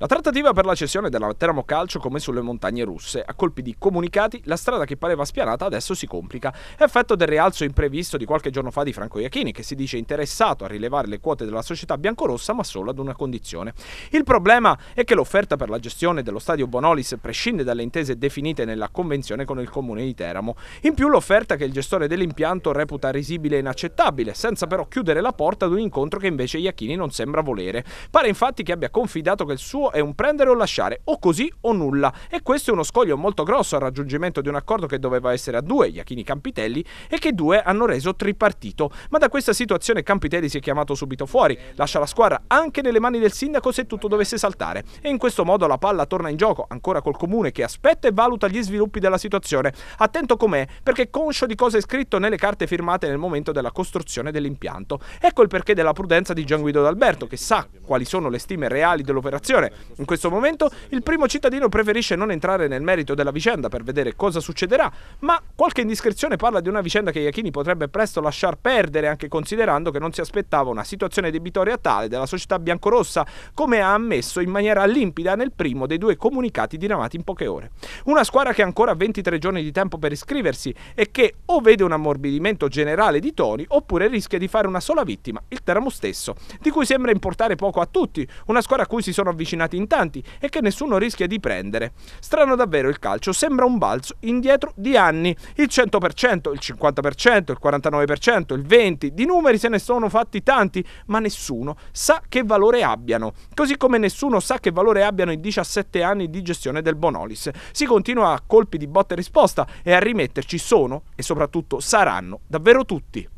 La trattativa per la cessione della Teramo Calcio come sulle montagne russe. A colpi di comunicati, la strada che pareva spianata adesso si complica. Effetto del rialzo imprevisto di qualche giorno fa di Franco Iachini, che si dice interessato a rilevare le quote della società biancorossa, ma solo ad una condizione. Il problema è che l'offerta per la gestione dello stadio Bonolis prescinde dalle intese definite nella convenzione con il comune di Teramo. In più l'offerta che il gestore dell'impianto reputa risibile e inaccettabile, senza però chiudere la porta ad un incontro che invece Iachini non sembra volere. Pare infatti che abbia confidato che il suo è un prendere o lasciare, o così o nulla. E questo è uno scoglio molto grosso al raggiungimento di un accordo che doveva essere a due, Iachini Campitelli, e che due hanno reso tripartito. Ma da questa situazione Campitelli si è chiamato subito fuori, lascia la squadra anche nelle mani del sindaco se tutto dovesse saltare. E in questo modo la palla torna in gioco, ancora col comune che aspetta e valuta gli sviluppi della situazione. Attento com'è, perché conscio di cosa è scritto nelle carte firmate nel momento della costruzione dell'impianto. Ecco il perché della prudenza di Gian Guido D'Alberto, che sa quali sono le stime reali dell'operazione. In questo momento il primo cittadino preferisce non entrare nel merito della vicenda per vedere cosa succederà, ma qualche indiscrezione parla di una vicenda che Iachini potrebbe presto lasciar perdere anche considerando che non si aspettava una situazione debitoria tale della società biancorossa come ha ammesso in maniera limpida nel primo dei due comunicati diramati in poche ore. Una squadra che ha ancora 23 giorni di tempo per iscriversi e che o vede un ammorbidimento generale di toni oppure rischia di fare una sola vittima, il Teramo stesso, di cui sembra importare poco a tutti, una squadra a cui si sono avvicinati in tanti e che nessuno rischia di prendere. Strano davvero il calcio, sembra un balzo indietro di anni, il 100%, il 50%, il 49%, il 20%, di numeri se ne sono fatti tanti, ma nessuno sa che valore abbiano, così come nessuno sa che valore abbiano i 17 anni di gestione del Bonolis. Si continua a colpi di botta e risposta e a rimetterci sono e soprattutto saranno davvero tutti.